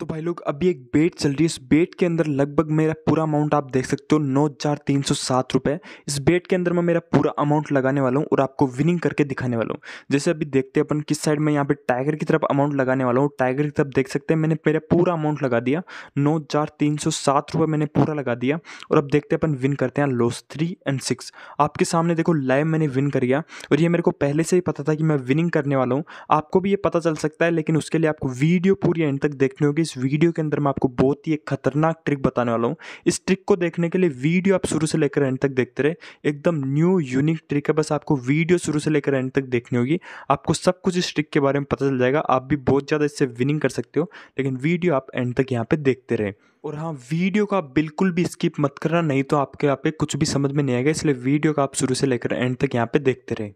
तो भाई लोग अभी एक बेट चल रही है इस बेट के अंदर लगभग मेरा पूरा अमाउंट आप देख सकते हो नौ हज़ार तीन सौ सात रुपये इस बेट के अंदर मैं मेरा पूरा अमाउंट लगाने वाला हूँ और आपको विनिंग करके दिखाने वाला हूँ जैसे अभी देखते हैं अपन किस साइड में यहाँ पे टाइगर की तरफ अमाउंट लगाने वाला हूँ टाइगर की तरफ देख सकते हैं मैंने मेरा पूरा अमाउंट लगा दिया नौ हज़ार तीन सौ सात रुपये मैंने पूरा लगा दिया और अब देखते हैं अपन विन करते हैं लॉस थ्री एंड सिक्स आपके सामने देखो लाइव मैंने विन कर गया और ये मेरे को पहले से ही पता था कि मैं विनिंग करने वाला हूँ आपको भी ये पता चल सकता है लेकिन उसके लिए आपको वीडियो पूरी एंड तक देखनी होगी इस वीडियो के अंदर मैं आपको बहुत ही एक खतरनाक ट्रिक बताने वाला हूँ इस ट्रिक को देखने के लिए वीडियो आप शुरू से लेकर एंड तक देखते रहे एकदम न्यू यूनिक ट्रिक है बस आपको वीडियो शुरू से लेकर एंड तक देखनी होगी आपको सब कुछ इस ट्रिक के बारे में पता चल जाएगा आप भी बहुत ज़्यादा इससे विनिंग कर सकते हो लेकिन वीडियो आप एंड तक यहाँ पर देखते रहे और हाँ वीडियो का आप बिल्कुल भी स्किप मत करना नहीं तो आपके यहाँ पे कुछ भी समझ में नहीं आएगा इसलिए वीडियो का आप शुरू से लेकर एंड तक यहाँ पे देखते रहे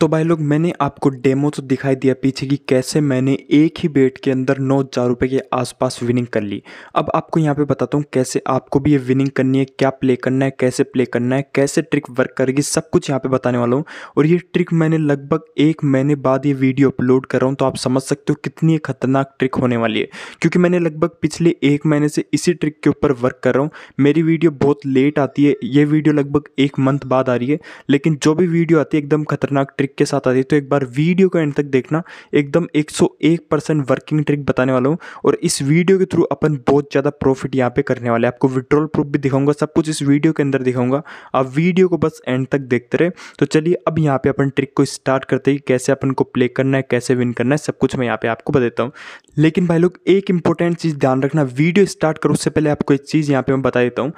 तो भाई लोग मैंने आपको डेमो तो दिखाई दिया पीछे की कैसे मैंने एक ही बेट के अंदर नौ हज़ार रुपये के आसपास विनिंग कर ली अब आपको यहाँ पे बताता हूँ कैसे आपको भी ये विनिंग करनी है क्या प्ले करना है कैसे प्ले करना है कैसे ट्रिक वर्क करेगी सब कुछ यहाँ पे बताने वाला हूँ और ये ट्रिक मैंने लगभग एक महीने बाद ये वीडियो अपलोड कर रहा हूँ तो आप समझ सकते हो कितनी खतरनाक ट्रिक होने वाली है क्योंकि मैंने लगभग पिछले एक महीने से इसी ट्रिक के ऊपर वर्क कर रहा हूँ मेरी वीडियो बहुत लेट आती है ये वीडियो लगभग एक मंथ बाद आ रही है लेकिन जो भी वीडियो आती है एकदम खतरनाक ट्रिक ट्रिक के साथ आती है तो एक बार वीडियो को एंड तक देखना एकदम 101 परसेंट वर्किंग ट्रिक बताने वाला हूँ और इस वीडियो के थ्रू अपन बहुत ज़्यादा प्रॉफिट यहाँ पे करने वाले हैं आपको विड्रॉल प्रूफ भी दिखाऊंगा सब कुछ इस वीडियो के अंदर दिखाऊंगा आप वीडियो को बस एंड तक देखते रहे तो चलिए अब यहाँ पे अपन ट्रिक को स्टार्ट करते ही कैसे अपन को प्ले करना है कैसे विन करना है सब कुछ मैं यहाँ पे आपको बताता हूँ लेकिन भाई लोग एक इंपॉर्टेंट चीज़ ध्यान रखना वीडियो स्टार्ट करो उससे पहले आपको एक चीज़ यहाँ पे मैं बता देता हूँ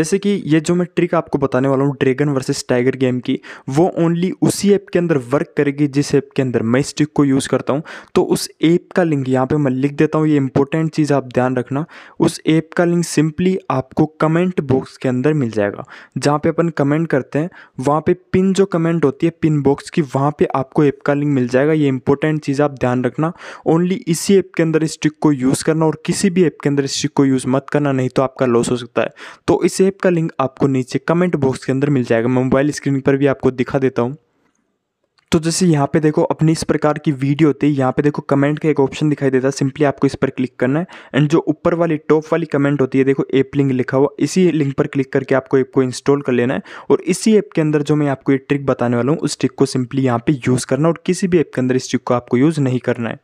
जैसे कि ये जो मैं ट्रिक आपको बताने वाला हूँ ड्रैगन वर्सेस टाइगर गेम की वो ओनली उसी ऐप के अंदर पर वर्क करेगी जिस ऐप के अंदर मैं स्टिक को यूज़ करता हूँ तो उस ऐप का लिंक यहाँ पे मैं लिख देता हूँ ये इंपॉर्टेंट चीज़ आप ध्यान रखना उस ऐप का लिंक सिंपली आपको कमेंट बॉक्स के अंदर मिल जाएगा जहाँ पे अपन कमेंट करते हैं वहाँ पे पिन जो कमेंट होती है पिन बॉक्स की वहाँ पे आपको ऐप का लिंक मिल जाएगा ये इंपॉर्टेंट चीज़ आप ध्यान रखना ओनली इसी ऐप के अंदर स्टिक को यूज़ करना और किसी भी ऐप के अंदर स्टिक को यूज़ मत करना नहीं तो आपका लॉस हो सकता है तो इस ऐप का लिंक आपको नीचे कमेंट बॉक्स के अंदर मिल जाएगा मैं मोबाइल स्क्रीन पर भी आपको दिखा देता हूँ तो जैसे यहाँ पे देखो अपनी इस प्रकार की वीडियो होती है यहाँ पे देखो कमेंट का एक ऑप्शन दिखाई देता है सिंपली आपको इस पर क्लिक करना है एंड जो ऊपर वाली टॉप वाली कमेंट होती है देखो एप लिंक लिखा हुआ इसी लिंक पर क्लिक करके आपको ऐप को इंस्टॉल कर लेना है और इसी ऐप के अंदर जो मैं आपको ये ट्रिक बताने वाला हूँ उस ट्रिक को सिंपली यहाँ पर यूज़ करना और किसी भी ऐप के अंदर इस ट्रिक को आपको यूज़ नहीं करना है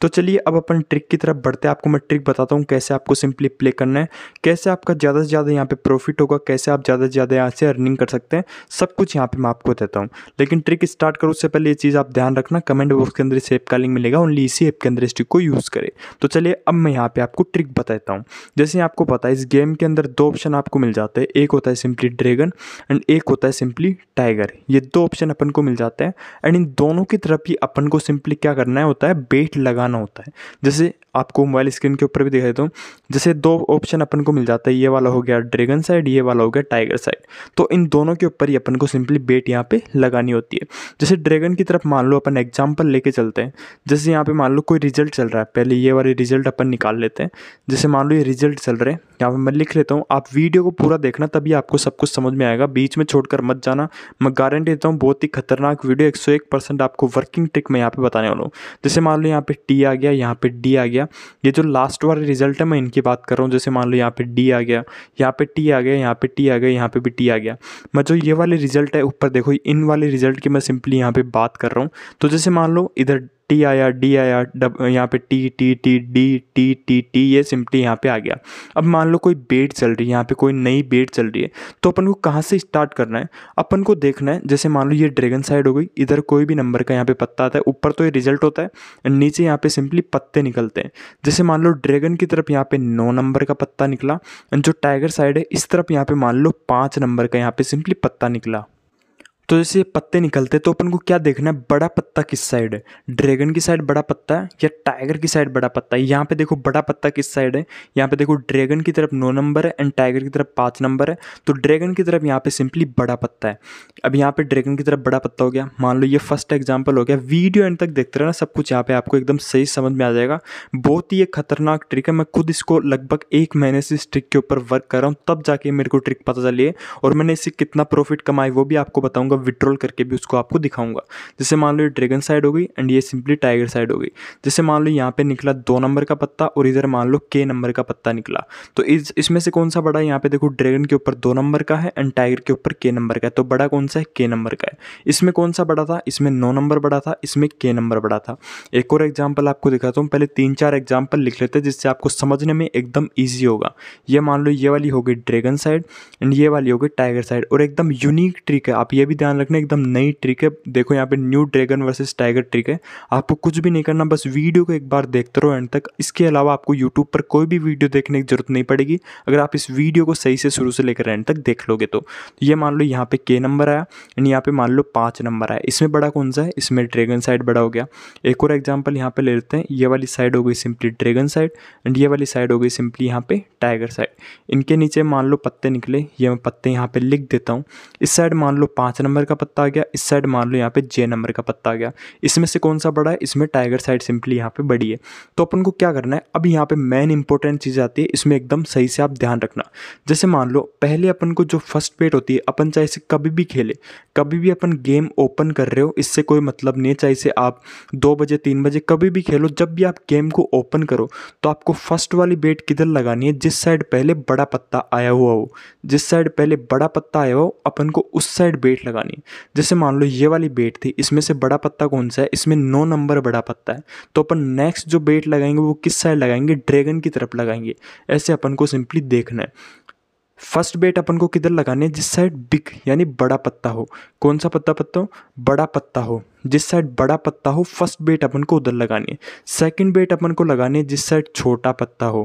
तो चलिए अब अपन ट्रिक की तरफ बढ़ते हैं आपको मैं ट्रिक बताता हूँ कैसे आपको सिंपली प्ले करना है कैसे आपका ज़्यादा से ज़्यादा यहाँ पे प्रॉफिट होगा कैसे आप ज़्यादा से ज़्यादा यहाँ से अर्निंग कर सकते हैं सब कुछ यहाँ पे मैं आपको देता हूँ लेकिन ट्रिक स्टार्ट करो उससे पहले ये चीज़ आप ध्यान रखना कमेंट बॉक्स के अंदर इस ऐप का लिंक मिलेगा ओनली इसी ऐप के अंदर इस ट्रिक को यूज़ करें तो चलिए अब मैं यहाँ पर आपको ट्रिक बताता हूँ जैसे आपको पता है इस गेम के अंदर दो ऑप्शन आपको मिल जाते हैं एक होता है सिंपली ड्रैगन एंड एक होता है सिंपली टाइगर ये दो ऑप्शन अपन को मिल जाते हैं एंड इन दोनों की तरफ ही अपन को सिंपली क्या करना है होता है बेट लगाना होता है जैसे आपको मोबाइल स्क्रीन के ऊपर भी दिखा देता हूँ जैसे दो ऑप्शन अपन को मिल जाता है ये वाला हो गया ड्रैगन साइड ये वाला हो गया टाइगर साइड तो इन दोनों के ऊपर ही अपन को सिंपली बेट यहाँ पे लगानी होती है जैसे ड्रैगन की तरफ मान लो अपन एग्जाम्पल लेके चलते हैं जैसे यहाँ पे मान लो कोई रिजल्ट चल रहा है पहले ये वाले रिजल्ट अपन निकाल लेते हैं जैसे मान लो ये रिजल्ट चल रहे हैं यहाँ पर मैं लिख लेता हूँ आप वीडियो को पूरा देखना तभी आपको सब कुछ समझ में आएगा बीच में छोड़कर मत जाना मैं गारंटी देता हूँ बहुत ही खतरनाक वीडियो एक आपको वर्किंग ट्रिक मैं यहाँ पर बताने वाला हूँ जैसे मान लो यहाँ पे टी आ गया यहाँ पे डी आ गया गया ये जो लास्ट वाला रिजल्ट है मैं इनकी बात कर रहा हूँ जैसे मान लो यहाँ पे डी आ गया यहाँ पे टी आ गया यहाँ पे टी आ गया यहाँ पे भी टी आ गया मैं जो ये वाले रिजल्ट है ऊपर देखो इन वाले रिजल्ट की मैं सिंपली यहाँ पे बात कर रहा हूँ तो जैसे मान लो इधर टी आया डी आया डब यहाँ पे T T T D T T T ये सिम्पली यहाँ पे आ गया अब मान लो कोई बेट चल रही है यहाँ पे कोई नई बेट चल रही है तो अपन को कहाँ से स्टार्ट करना है अपन को देखना है जैसे मान लो ये ड्रैगन साइड हो गई इधर कोई भी नंबर का यहाँ पे पत्ता आता है ऊपर तो ये रिजल्ट होता है नीचे यहाँ पे सिंपली पत्ते निकलते हैं जैसे मान लो ड्रैगन की तरफ यहाँ पे नौ नंबर का पत्ता निकला जो टाइगर साइड है इस तरफ यहाँ पे मान लो पाँच नंबर का यहाँ पे सिंपली पत्ता निकला तो जैसे ये पत्ते निकलते हैं तो अपन को क्या देखना है बड़ा पत्ता किस साइड है ड्रैगन की साइड बड़ा पत्ता है या टाइगर की साइड बड़ा पत्ता है यहाँ पे देखो बड़ा पत्ता किस साइड है यहाँ पे देखो ड्रैगन की तरफ नौ नंबर है एंड टाइगर की तरफ पाँच नंबर है तो ड्रैगन की तरफ यहाँ पे सिंपली बड़ा पत्ता है अब यहाँ पे ड्रैगन की तरफ बड़ा पत्ता हो गया मान लो ये फर्स्ट एग्जाम्पल हो गया वीडियो एंड तक देखते रहना सब कुछ यहाँ पे आपको एकदम सही समझ में आ जाएगा बहुत ही एक खतरनाक ट्रिक है मैं खुद इसको लगभग एक महीने से इस ट्रिक के ऊपर वर्क कर रहा हूँ तब जाके मेरे को ट्रिक पता चली है और मैंने इससे कितना प्रॉफिट कमाए वो भी आपको बताऊँगा विड्रॉल करके भी उसको आपको दिखाऊंगा जैसे मान लो ये ड्रैगन साइड हो गई एंड ये सिंपली टाइगर साइड हो गई जैसे मान लो यहाँ पे निकला दो नंबर का पत्ता और इधर मान लो के नंबर का पत्ता निकला तो इस इसमें से कौन सा बड़ा यहाँ पे देखो ड्रैगन के ऊपर दो नंबर का है एंड टाइगर के ऊपर के नंबर का है तो बड़ा कौन सा है के नंबर का है इसमें कौन सा बड़ा था इसमें नौ नंबर बड़ा था इसमें के नंबर बड़ा था एक और एग्जाम्पल आपको दिखाता हूँ पहले तीन चार एग्जाम्पल लिख लेते हैं जिससे आपको समझने में एकदम ईजी होगा ये मान लो ये वाली होगी ड्रैगन साइड एंड ये वाली होगी टाइगर साइड और एकदम यूनिक ट्रिक है आप ये भी ध्यान ध्यान रखना एकदम नई ट्रिक है देखो यहाँ पे new dragon versus tiger trick है आपको कुछ भी नहीं करना बस वीडियो को एक बार देखते रहो एंड तक इसके अलावा आपको यूट्यूब पर कोई भी वीडियो देखने की जरूरत नहीं पड़ेगी अगर आप इस वीडियो को सही से शुरू से लेकर एंड तक देख लोगे तो।, तो ये मान लो यहाँ पे के नंबर आया एंड यहाँ पे मान लो पाँच नंबर आया इसमें बड़ा कौन सा है इसमें ड्रैगन साइड बड़ा हो गया एक और एग्जाम्पल यहाँ पे ले लेते हैं ये वाली साइड हो गई सिंपली ड्रैगन साइड एंड ये वाली साइड हो गई सिंपली यहाँ पे टाइगर साइड इनके नीचे मान लो पत्ते निकले ये मैं पत्ते यहाँ पे लिख देता हूँ इस साइड मान लो पाँच नंबर नंबर का पत्ता आ गया इस साइड मान लो यहाँ पे जे नंबर का पत्ता आ गया इसमें से कौन सा बड़ा है इसमें टाइगर साइड सिंपली यहाँ पे बड़ी है तो अपन को क्या करना है अब यहाँ पे मेन इंपॉर्टेंट चीज़ आती है इसमें एकदम सही से आप ध्यान रखना जैसे मान लो पहले अपन को जो फर्स्ट पेट होती है अपन चाहे से कभी भी खेले कभी भी अपन गेम ओपन कर रहे हो इससे कोई मतलब नहीं चाहे से आप दो बजे तीन बजे कभी भी खेलो जब भी आप गेम को ओपन करो तो आपको फर्स्ट वाली बेट किधर लगानी है जिस साइड पहले बड़ा पत्ता आया हुआ हो जिस साइड पहले बड़ा पत्ता आया हो अपन को उस साइड बेट लगानी लगानी जैसे मान लो ये वाली बेट थी इसमें से बड़ा पत्ता कौन सा है इसमें नौ नंबर बड़ा पत्ता है तो अपन नेक्स्ट जो बेट लगाएंगे वो किस साइड लगाएंगे ड्रैगन की तरफ लगाएंगे ऐसे अपन को सिंपली देखना है फर्स्ट बेट अपन को किधर लगानी है जिस साइड बिग यानी बड़ा पत्ता हो कौन सा पत्ता पत्ता हो बड़ा पत्ता हो जिस साइड बड़ा पत्ता हो फर्स्ट बेट अपन को उधर लगानी है सेकंड बेट अपन को लगानी है जिस साइड छोटा पत्ता हो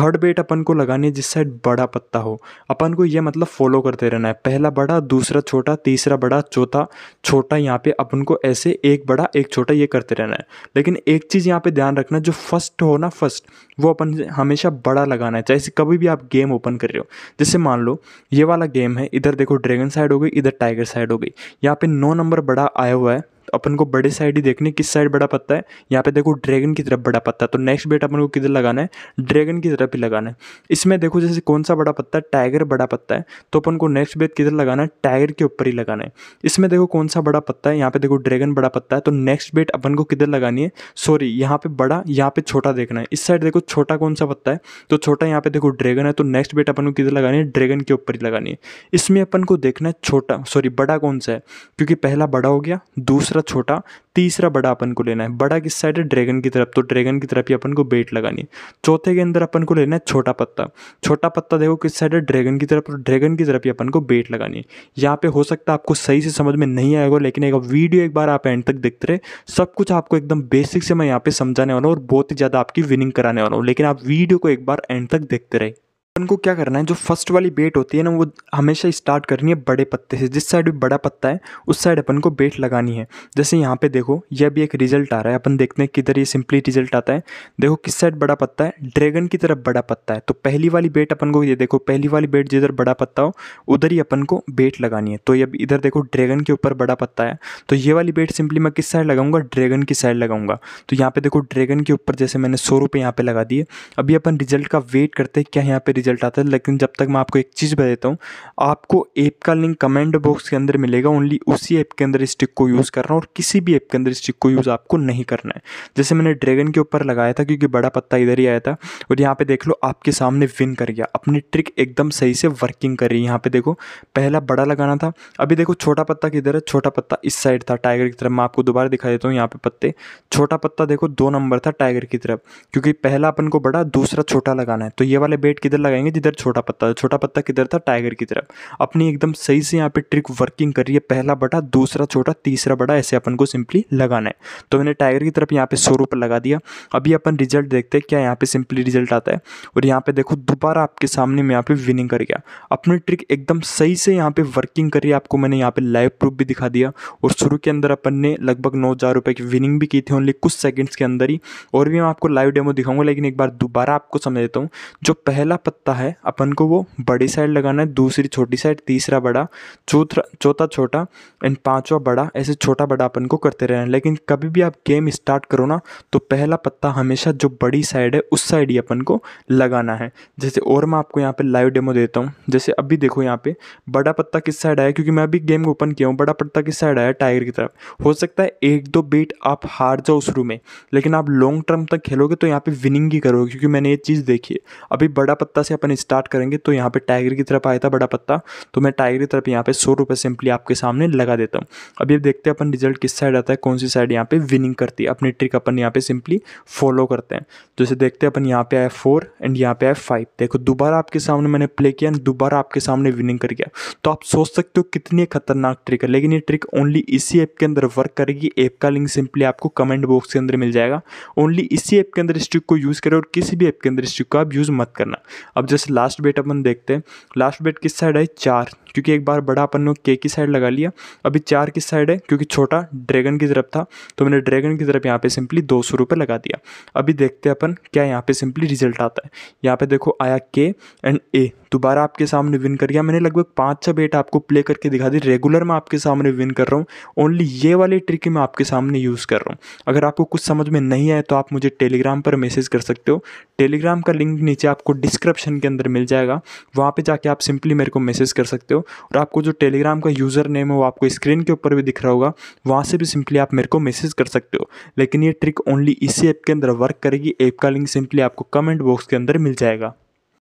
थर्ड बेट अपन को लगानी है जिस साइड बड़ा पत्ता हो अपन को ये मतलब फॉलो करते रहना है पहला बड़ा दूसरा छोटा तीसरा बड़ा चौथा छोटा यहाँ पे अपन को ऐसे एक बड़ा एक छोटा ये करते रहना है लेकिन एक चीज़ यहाँ पे ध्यान रखना जो फर्स्ट हो ना फर्स्ट वो अपन हमेशा बड़ा लगाना है चाहे कभी भी आप गेम ओपन कर रहे हो जैसे मान लो ये वाला गेम है इधर देखो ड्रैगन साइड हो गई इधर टाइगर साइड हो गई यहाँ पे नौ नंबर बड़ा आया हुआ है अपन को बड़े साइड ही देखने किस साइड बड़ा पत्ता है यहाँ पे देखो ड्रैगन की तरफ बड़ा पत्ता है तो नेक्स्ट बेट अपन को किधर लगाना है ड्रैगन की तरफ ही लगाना है इसमें देखो जैसे कौन सा बड़ा पत्ता है टाइगर बड़ा पत्ता है तो अपन को नेक्स्ट बेट किधर लगाना है टाइगर के ऊपर ही लगाना है इसमें देखो कौन सा बड़ा पत्ता है यहाँ पे देखो ड्रैगन बड़ा पत्ता है तो नेक्स्ट बेट अपन को किधर लगानी है सॉरी यहाँ पे बड़ा यहाँ पे छोटा देखना है इस साइड देखो छोटा कौन सा पत्ता है तो छोटा यहाँ पे देखो ड्रैगन है तो नेक्स्ट बेट अपन को किधर लगानी है ड्रैगन के ऊपर ही लगानी है इसमें अपन को देखना है छोटा सॉरी बड़ा कौन सा है क्योंकि पहला बड़ा हो गया दूसरा दूसरा छोटा तीसरा बड़ा अपन को लेना है बड़ा किस साइड है ड्रैगन की तरफ तो ड्रैगन की तरफ ही अपन को बेट लगानी है चौथे के अंदर अपन को लेना है छोटा पत्ता छोटा पत्ता देखो किस साइड है ड्रैगन की तरफ तो ड्रैगन की तरफ ही अपन को बेट लगानी है यहाँ पे हो सकता है आपको सही से समझ में नहीं आएगा लेकिन एक वीडियो एक बार आप एंड तक देखते रहे सब कुछ आपको एकदम बेसिक से मैं यहाँ पे समझाने वाला हूँ और बहुत ही ज़्यादा आपकी विनिंग कराने वाला हूँ लेकिन आप वीडियो को एक बार एंड तक देखते रहे अपन को क्या करना है जो फर्स्ट वाली बेट होती है ना वो हमेशा स्टार्ट करनी है बड़े पत्ते से जिस साइड भी बड़ा पत्ता है उस साइड अपन को बेट लगानी है जैसे यहाँ पे देखो यह भी एक रिजल्ट आ रहा है अपन देखते हैं किधर ये सिंपली रिजल्ट आता है देखो किस साइड बड़ा पत्ता है ड्रैगन की तरफ बड़ा पत्ता है तो पहली वाली बेट अपन को ये देखो पहली वाली बेट जिधर बड़ा पत्ता हो उधर ही अपन को बेट लगानी है तो ये इधर देखो ड्रैगन के ऊपर बड़ा पत्ता है तो ये वाली बेट सिंपली मैं किस साइड लगाऊंगा ड्रैगन की साइड लगाऊंगा तो यहाँ पे देखो ड्रैगन के ऊपर जैसे मैंने सौ रुपये यहाँ पे लगा दिए अभी अपन रिजल्ट का वेट करते हैं क्या यहाँ पे रिजल्ट रिजल्ट आता है लेकिन जब तक मैं आपको एक चीज़ बता देता हूँ आपको ऐप का लिंक कमेंट बॉक्स के अंदर मिलेगा ओनली उसी ऐप के अंदर स्टिक को यूज़ करना और किसी भी ऐप के अंदर स्टिक को यूज़ आपको नहीं करना है जैसे मैंने ड्रैगन के ऊपर लगाया था क्योंकि बड़ा पत्ता इधर ही आया था और यहाँ पर देख लो आपके सामने विन कर गया अपनी ट्रिक एकदम सही से वर्किंग कर रही है यहाँ पर देखो पहला बड़ा लगाना था अभी देखो छोटा पत्ता किधर है छोटा पत्ता इस साइड था टाइगर की तरफ मैं आपको दोबारा दिखा देता हूँ यहाँ पे पत्ते छोटा पत्ता देखो दो नंबर था टाइगर की तरफ क्योंकि पहला अपन को बड़ा दूसरा छोटा लगाना है तो ये वाले बेट किधर लगाए करेंगे जिधर छोटा पत्ता छोटा पत्ता किधर था टाइगर की तरफ अपनी एकदम सही से यहाँ पे ट्रिक वर्किंग कर रही है पहला बड़ा दूसरा छोटा तीसरा बड़ा ऐसे अपन को सिंपली लगाना है तो मैंने टाइगर की तरफ यहाँ पे सौ रुपये लगा दिया अभी अपन रिजल्ट देखते हैं क्या यहाँ पे सिंपली रिजल्ट आता है और यहाँ पे देखो दोबारा आपके सामने मैं यहाँ पे विनिंग कर गया अपनी ट्रिक एकदम सही से यहाँ पे वर्किंग करी आपको मैंने यहाँ पे लाइव प्रूफ भी दिखा दिया और शुरू के अंदर अपन ने लगभग नौ हज़ार रुपये की विनिंग भी की थी ओनली कुछ सेकंड्स के अंदर ही और भी मैं आपको लाइव डेमो दिखाऊंगा लेकिन एक बार दोबारा आपको समझ देता हूँ जो पहला पत्ता होता है अपन को वो बड़ी साइड लगाना है दूसरी छोटी साइड तीसरा बड़ा चौथा चौथा छोटा एंड पांचवा बड़ा ऐसे छोटा बड़ा अपन को करते रहना है लेकिन कभी भी आप गेम स्टार्ट करो ना तो पहला पत्ता हमेशा जो बड़ी साइड है उस साइड ही अपन को लगाना है जैसे और मैं आपको यहाँ पर लाइव डेमो देता हूँ जैसे अभी देखो यहाँ पर बड़ा पत्ता किस साइड आया क्योंकि मैं अभी गेम ओपन किया हूँ बड़ा पत्ता किस साइड आया टाइगर की तरफ हो सकता है एक दो बीट आप हार जाओ शुरू में लेकिन आप लॉन्ग टर्म तक खेलोगे तो यहाँ पर विनिंग ही करोगे क्योंकि मैंने ये चीज़ देखी है अभी बड़ा पत्ता से अपन स्टार्ट करेंगे तो यहाँ पे टाइगर की तरफ आया था बड़ा पत्ता तो मैं टाइगर की तरफ यहाँ पे सौ रुपये सिंपली आपके सामने लगा देता हूँ अब ये देखते हैं अपन रिजल्ट किस साइड आता है कौन सी साइड यहाँ पे विनिंग करती है अपनी ट्रिक अपन यहाँ पे सिंपली फॉलो करते हैं जैसे तो देखते हैं अपन यहाँ पे आए फोर एंड यहाँ पे आए फाइव देखो दोबारा आपके सामने मैंने प्ले किया एंड दोबारा आपके सामने विनिंग कर गया तो आप सोच सकते हो कितनी खतरनाक ट्रिक है लेकिन ये ट्रिक ओनली इसी ऐप के अंदर वर्क करेगी ऐप का लिंक सिंपली आपको कमेंट बॉक्स के अंदर मिल जाएगा ओनली इसी ऐप के अंदर इस ट्रिक को यूज़ करें और किसी भी ऐप के अंदर इस ट्रिक को आप यूज़ मत करना अब जैसे लास्ट बेट अपन देखते हैं लास्ट बेट किस साइड है चार क्योंकि एक बार बड़ा अपन ने के की साइड लगा लिया अभी चार की साइड है क्योंकि छोटा ड्रैगन की तरफ था तो मैंने ड्रैगन की तरफ यहाँ पे सिंपली दो सौ रुपये लगा दिया अभी देखते हैं अपन क्या यहाँ पे सिंपली रिजल्ट आता है यहाँ पे देखो आया के एंड ए दोबारा आपके सामने विन कर गया मैंने लगभग पाँच छः बेट आपको प्ले करके दिखा दी रेगुलर मैं आपके सामने विन कर रहा हूँ ओनली ये वाली ट्रिक मैं आपके सामने यूज़ कर रहा हूँ अगर आपको कुछ समझ में नहीं आए तो आप मुझे टेलीग्राम पर मैसेज कर सकते हो टेलीग्राम का लिंक नीचे आपको डिस्क्रिप्शन के अंदर मिल जाएगा वहाँ पर जाके आप सिंपली मेरे को मैसेज कर सकते हो और आपको जो टेलीग्राम का यूज़र नेम है वो आपको स्क्रीन के ऊपर भी दिख रहा होगा वहाँ से भी सिंपली आप मेरे को मैसेज कर सकते हो लेकिन ये ट्रिक ओनली इसी ऐप के अंदर वर्क करेगी ऐप का लिंक सिंपली आपको कमेंट बॉक्स के अंदर मिल जाएगा